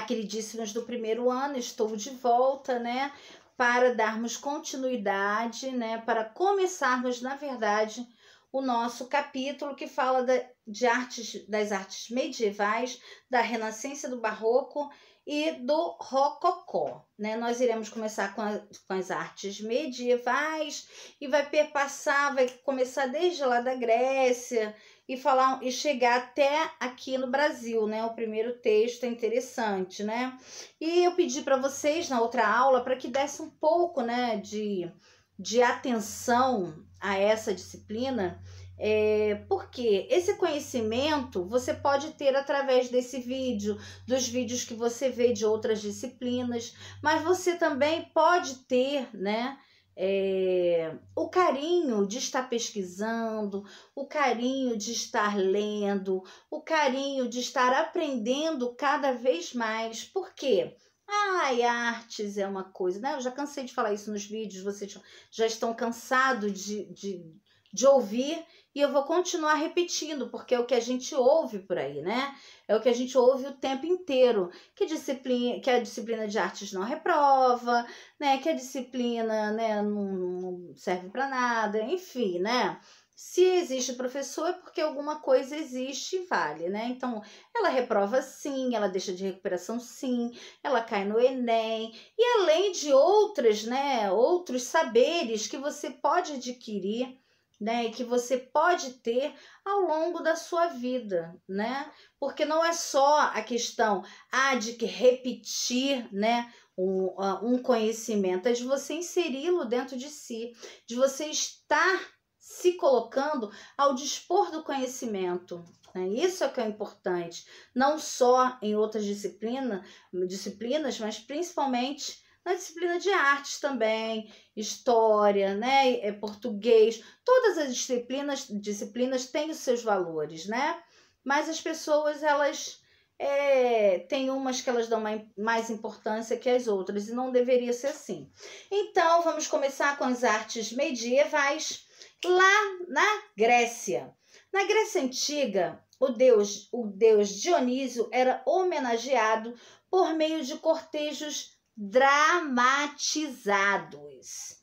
Olá, queridíssimas do primeiro ano, estou de volta, né? Para darmos continuidade, né? Para começarmos, na verdade, o nosso capítulo que fala de artes, das artes medievais, da Renascença do Barroco e do Rococó. Né? Nós iremos começar com, a, com as artes medievais e vai perpassar, vai começar desde lá da Grécia e falar e chegar até aqui no Brasil, né? O primeiro texto é interessante, né? E eu pedi para vocês na outra aula para que desse um pouco, né, de, de atenção a essa disciplina, é, porque esse conhecimento você pode ter através desse vídeo, dos vídeos que você vê de outras disciplinas, mas você também pode ter, né? É, o carinho de estar pesquisando, o carinho de estar lendo, o carinho de estar aprendendo cada vez mais. Por quê? Ai, artes é uma coisa, né? Eu já cansei de falar isso nos vídeos, vocês já estão cansados de, de de ouvir e eu vou continuar repetindo, porque é o que a gente ouve por aí, né? É o que a gente ouve o tempo inteiro, que disciplina, que a disciplina de artes não reprova, né? Que a disciplina, né, não serve para nada, enfim, né? Se existe professor é porque alguma coisa existe e vale, né? Então, ela reprova sim, ela deixa de recuperação sim, ela cai no ENEM e além de outras, né, outros saberes que você pode adquirir né, que você pode ter ao longo da sua vida, né? Porque não é só a questão ah, de que repetir, né, um, ah, um conhecimento, é de você inseri-lo dentro de si, de você estar se colocando ao dispor do conhecimento. Né? Isso é que é importante, não só em outras disciplina, disciplinas, mas principalmente na disciplina de artes também, história, né, é, português, todas as disciplinas, disciplinas têm os seus valores, né? Mas as pessoas elas é, eh, tem umas que elas dão mais importância que as outras e não deveria ser assim. Então vamos começar com as artes medievais lá na Grécia. Na Grécia antiga, o deus, o deus Dionísio era homenageado por meio de cortejos dramatizados.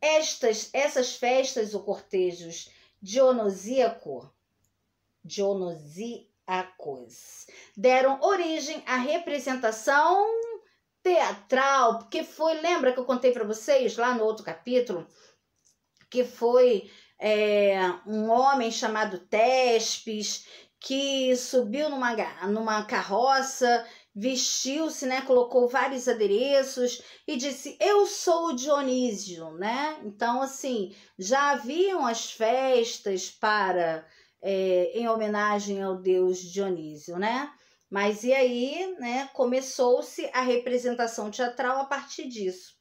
Estas, essas festas ou cortejos dionisíaco, dionosíacos, deram origem à representação teatral, porque foi, lembra que eu contei para vocês lá no outro capítulo, que foi é, um homem chamado Tespes que subiu numa, numa carroça vestiu-se, né, colocou vários adereços e disse: "Eu sou o Dionísio", né? Então, assim, já haviam as festas para é, em homenagem ao deus Dionísio, né? Mas e aí, né, começou-se a representação teatral a partir disso.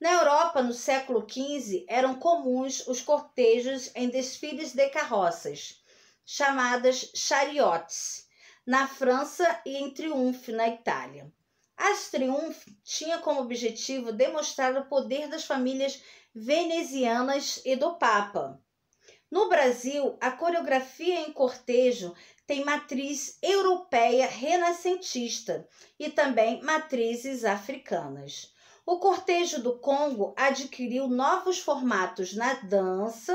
Na Europa, no século XV, eram comuns os cortejos em desfiles de carroças, chamadas chariotes na França e em Triunfo, na Itália. As Triunfo tinha como objetivo demonstrar o poder das famílias venezianas e do Papa. No Brasil, a coreografia em cortejo tem matriz europeia renascentista e também matrizes africanas. O cortejo do Congo adquiriu novos formatos na dança,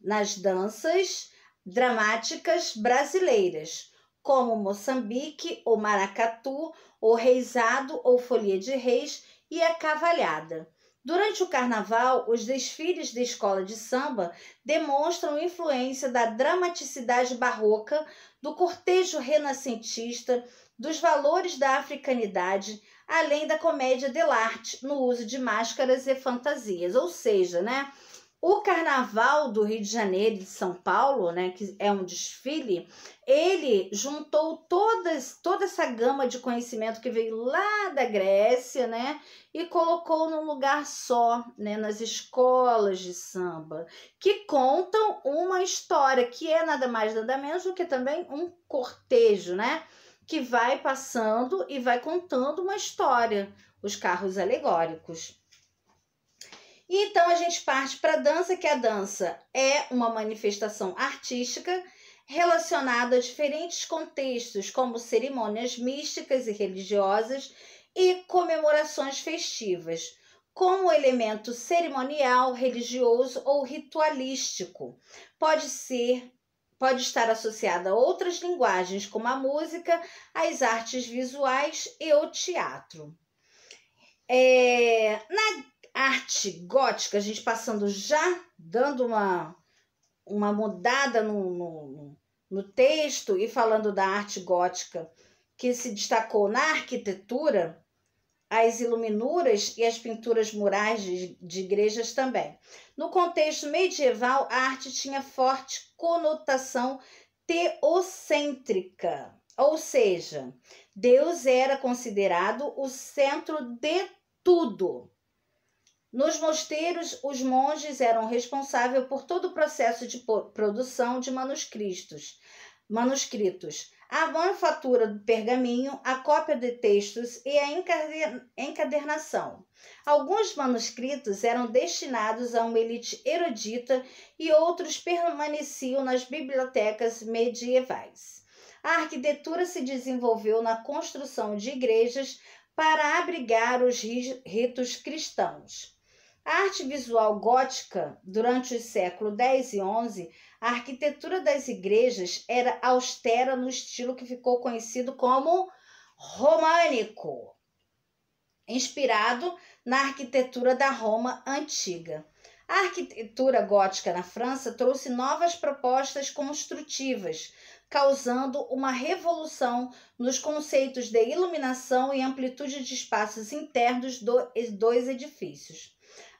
nas danças dramáticas brasileiras, como Moçambique, o Maracatu, o Reisado, ou Folia de Reis e a Cavalhada. Durante o carnaval, os desfiles da escola de samba demonstram influência da dramaticidade barroca, do cortejo renascentista, dos valores da africanidade, além da comédia de arte no uso de máscaras e fantasias, ou seja, né, o Carnaval do Rio de Janeiro e de São Paulo, né, que é um desfile, ele juntou todas, toda essa gama de conhecimento que veio lá da Grécia, né, e colocou num lugar só, né, nas escolas de samba, que contam uma história que é nada mais nada menos do que também um cortejo, né, que vai passando e vai contando uma história, os carros alegóricos. E então a gente parte para a dança, que a dança é uma manifestação artística relacionada a diferentes contextos, como cerimônias místicas e religiosas e comemorações festivas, como elemento cerimonial, religioso ou ritualístico. Pode ser pode estar associada a outras linguagens, como a música, as artes visuais e o teatro. É, na arte gótica, a gente passando já, dando uma, uma mudada no, no, no texto e falando da arte gótica que se destacou na arquitetura, as iluminuras e as pinturas murais de, de igrejas também. No contexto medieval, a arte tinha forte conotação teocêntrica, ou seja, Deus era considerado o centro de tudo. Nos mosteiros, os monges eram responsáveis por todo o processo de produção de manuscritos. manuscritos a manufatura do pergaminho, a cópia de textos e a encadernação. Alguns manuscritos eram destinados a uma elite erudita e outros permaneciam nas bibliotecas medievais. A arquitetura se desenvolveu na construção de igrejas para abrigar os ritos cristãos. A arte visual gótica, durante os séculos X e XI, a arquitetura das igrejas era austera no estilo que ficou conhecido como românico, inspirado na arquitetura da Roma antiga. A arquitetura gótica na França trouxe novas propostas construtivas, causando uma revolução nos conceitos de iluminação e amplitude de espaços internos dos dos edifícios.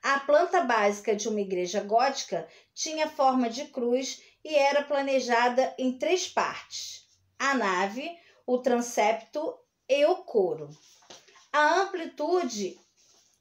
A planta básica de uma igreja gótica tinha forma de cruz e era planejada em três partes: a nave, o transepto e o coro. A amplitude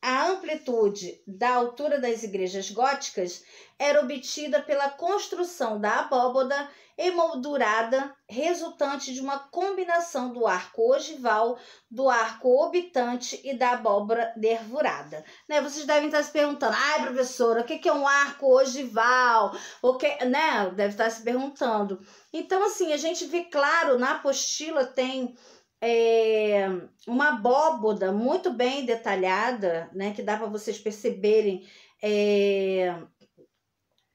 a amplitude da altura das igrejas góticas era obtida pela construção da abóboda emoldurada, resultante de uma combinação do arco ogival, do arco obitante e da abóbora nervurada. Né? Vocês devem estar se perguntando, ai professora, o que é um arco ogival? O que, né? Deve estar se perguntando. Então, assim, a gente vê claro na apostila tem é, uma abóboda muito bem detalhada, né, que dá para vocês perceberem é,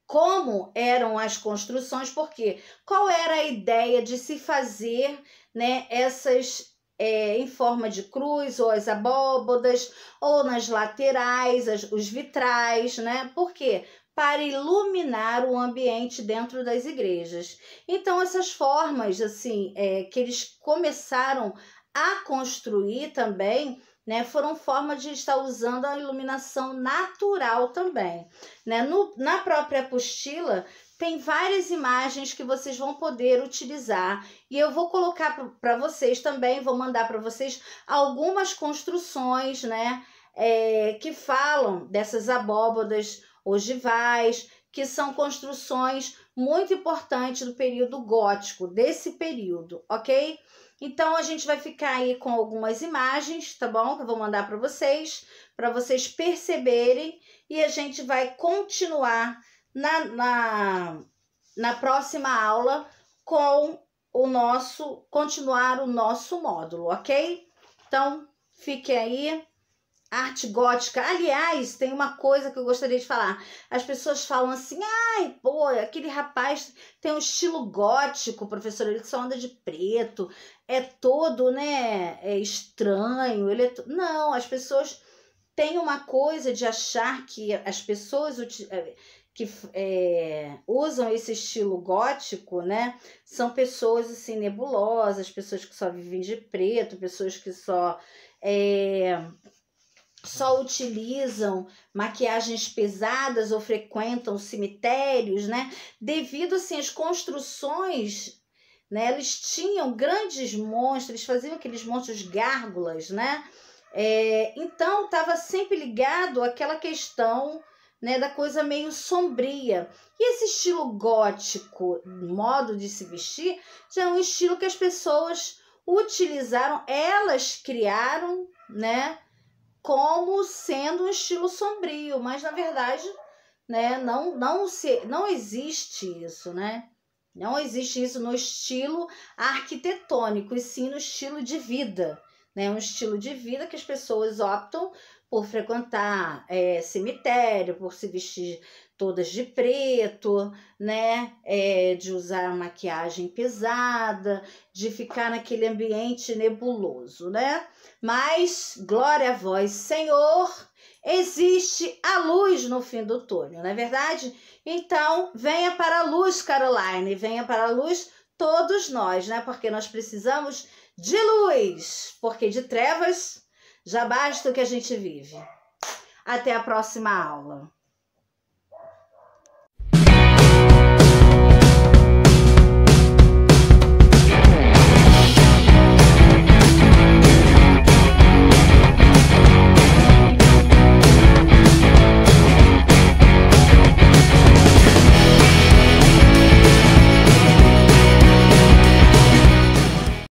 como eram as construções, porque qual era a ideia de se fazer né, essas é, em forma de cruz, ou as abóbodas, ou nas laterais, as, os vitrais, né? Por quê? para iluminar o ambiente dentro das igrejas. Então, essas formas assim é, que eles começaram a construir também né, foram formas de estar usando a iluminação natural também. Né? No, na própria apostila tem várias imagens que vocês vão poder utilizar e eu vou colocar para vocês também, vou mandar para vocês algumas construções né, é, que falam dessas abóbadas ogivais, que são construções muito importantes do período gótico, desse período, ok? Então a gente vai ficar aí com algumas imagens, tá bom? Que eu vou mandar para vocês, para vocês perceberem e a gente vai continuar na, na, na próxima aula com o nosso continuar o nosso módulo, ok? Então, fique aí arte gótica. Aliás, tem uma coisa que eu gostaria de falar. As pessoas falam assim: ai, pô, aquele rapaz tem um estilo gótico, professor, ele só anda de preto, é todo, né, é estranho. Ele é Não, as pessoas têm uma coisa de achar que as pessoas eh, que é, usam esse estilo gótico, né? São pessoas assim nebulosas, pessoas que só vivem de preto, pessoas que só é, só utilizam maquiagens pesadas ou frequentam cemitérios, né? Devido assim às construções, né? Eles tinham grandes monstros, eles faziam aqueles monstros gárgulas, né? É, então estava sempre ligado àquela questão né, da coisa meio sombria. E esse estilo gótico, modo de se vestir, já é um estilo que as pessoas utilizaram, elas criaram, né? como sendo um estilo sombrio, mas na verdade, né, não não se não existe isso, né? Não existe isso no estilo arquitetônico, e sim no estilo de vida, né? Um estilo de vida que as pessoas optam por frequentar é, cemitério, por se vestir todas de preto, né? É, de usar maquiagem pesada, de ficar naquele ambiente nebuloso, né? Mas, glória a vós, Senhor, existe a luz no fim do túnel, não é verdade? Então, venha para a luz, Caroline, venha para a luz todos nós, né? Porque nós precisamos de luz, porque de trevas já basta o que a gente vive. Até a próxima aula.